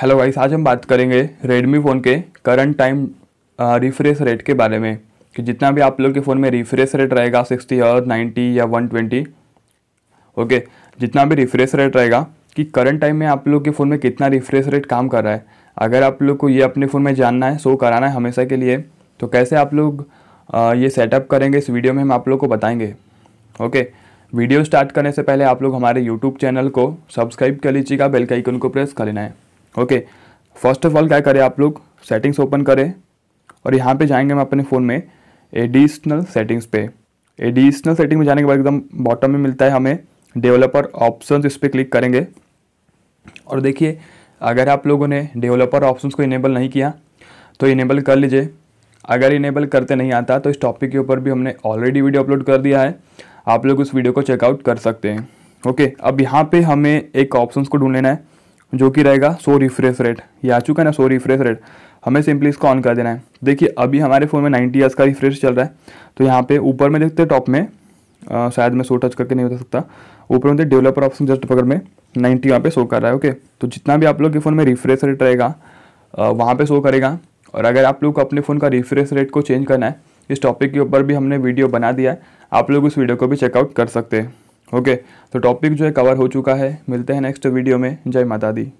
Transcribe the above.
hello guys आज हम बात करेंगे रेडमी फ़ोन के करंट टाइम रिफ्रेश रेट के बारे में कि जितना भी आप लोग के फ़ोन में रिफ्रेश रेट रहेगा सिक्सटी और नाइन्टी या वन ट्वेंटी ओके जितना भी रिफ्रेश रेट रहेगा कि करंट टाइम में आप लोग के फ़ोन में कितना रिफ्रेश रेट काम कर रहा है अगर आप लोग को ये अपने फ़ोन में जानना है शो कराना है हमेशा के लिए तो कैसे आप लोग ये सेटअप करेंगे इस वीडियो में हम आप लोग को बताएंगे ओके वीडियो स्टार्ट करने से पहले आप लोग हमारे यूट्यूब चैनल को सब्सक्राइब कर लीजिएगा बेल का आइकन को प्रेस कर लेना है ओके फर्स्ट ऑफ ऑल क्या करें आप लोग सेटिंग्स ओपन करें और यहाँ पे जाएंगे हम अपने फ़ोन में एडिशनल सेटिंग्स पे एडिशनल सेटिंग में जाने के बाद एकदम बॉटम में मिलता है हमें डेवलपर ऑप्शन इस पर क्लिक करेंगे और देखिए अगर आप लोगों ने डेवलपर ऑप्शन को इनेबल नहीं किया तो इनेबल कर लीजिए अगर इनेबल करते नहीं आता तो इस टॉपिक के ऊपर भी हमने ऑलरेडी वीडियो अपलोड कर दिया है आप लोग उस वीडियो को चेकआउट कर सकते हैं ओके अब यहाँ पे हमें एक ऑप्शन को ढूंढ लेना है जो कि रहेगा सो रिफ्रेश रेट ये आ चुका है ना सो रिफ्रेश रेट हमें सिंपली इसको ऑन कर देना है देखिए अभी हमारे फ़ोन में नाइन्टी ईयर्स का रिफ्रेश चल रहा है तो यहाँ पे ऊपर में देखते हैं टॉप में शायद मैं सो टच करके नहीं बता सकता ऊपर में डेवलपर ऑप्शन जस्ट पकड़ में नाइन्टी वहाँ पर शो कर रहा है ओके तो जितना भी आप लोग के फ़ोन में रिफ्रेश रेट रहेगा वहाँ पर शो करेगा और अगर आप लोग को अपने फ़ोन का रिफ्रेश रेट को चेंज करना है इस टॉपिक के ऊपर भी हमने वीडियो बना दिया है आप लोग उस वीडियो को भी चेकआउट कर सकते हैं ओके तो टॉपिक जो है कवर हो चुका है मिलते हैं नेक्स्ट वीडियो में जय माता दी